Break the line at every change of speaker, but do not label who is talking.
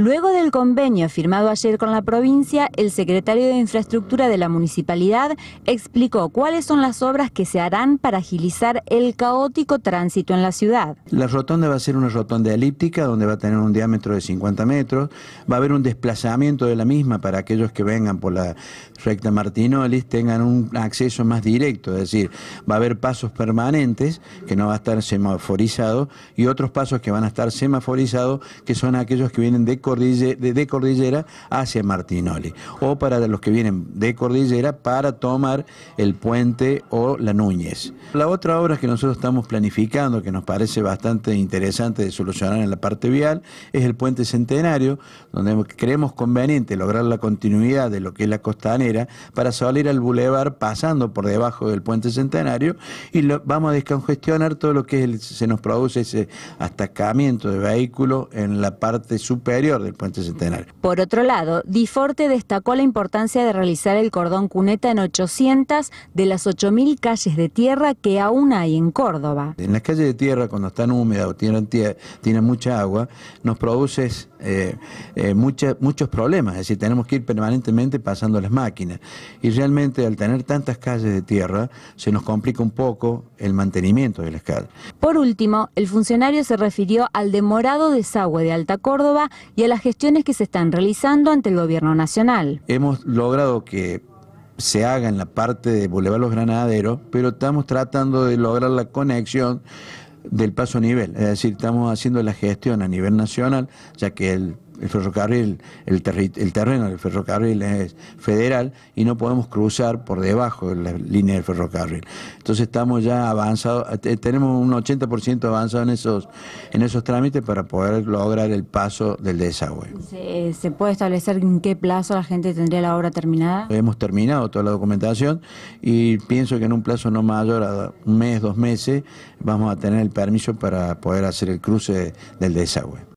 Luego del convenio firmado ayer con la provincia, el secretario de Infraestructura de la municipalidad explicó cuáles son las obras que se harán para agilizar el caótico tránsito en la ciudad.
La rotonda va a ser una rotonda elíptica donde va a tener un diámetro de 50 metros, va a haber un desplazamiento de la misma para aquellos que vengan por la recta Martinolis tengan un acceso más directo, es decir, va a haber pasos permanentes que no va a estar semaforizado y otros pasos que van a estar semaforizados que son aquellos que vienen de de, cordillera hacia Martinoli, o para los que vienen de cordillera para tomar el puente o la Núñez. La otra obra que nosotros estamos planificando, que nos parece bastante interesante de solucionar en la parte vial, es el puente centenario, donde creemos conveniente lograr la continuidad de lo que es la costanera para salir al bulevar pasando por debajo del puente centenario y vamos a descongestionar todo lo que se nos produce ese atacamiento de vehículos en la parte superior del puente centenario.
Por otro lado, Diforte destacó la importancia de realizar el cordón cuneta en 800 de las 8.000 calles de tierra que aún hay en Córdoba.
En las calles de tierra, cuando están húmedas o tienen, mucha agua, nos produce eh, eh, muchos problemas, es decir, tenemos que ir permanentemente pasando las máquinas. Y realmente al tener tantas calles de tierra, se nos complica un poco el mantenimiento de la escala.
Por último, el funcionario se refirió al demorado desagüe de Alta Córdoba y y a las gestiones que se están realizando ante el gobierno nacional.
Hemos logrado que se haga en la parte de Boulevard Los Granaderos, pero estamos tratando de lograr la conexión del paso a nivel, es decir, estamos haciendo la gestión a nivel nacional, ya que el el ferrocarril, el, terreno del ferrocarril es federal y no podemos cruzar por debajo de la línea del ferrocarril. Entonces estamos ya avanzados, eh, tenemos un 80% avanzado en esos, en esos trámites para poder lograr el paso del desagüe.
¿Se, puede establecer en qué plazo la gente tendría la obra terminada?
Hemos terminado toda la documentación y pienso que en un plazo no mayor a un mes, dos meses, vamos a tener el permiso para poder hacer el cruce del desagüe.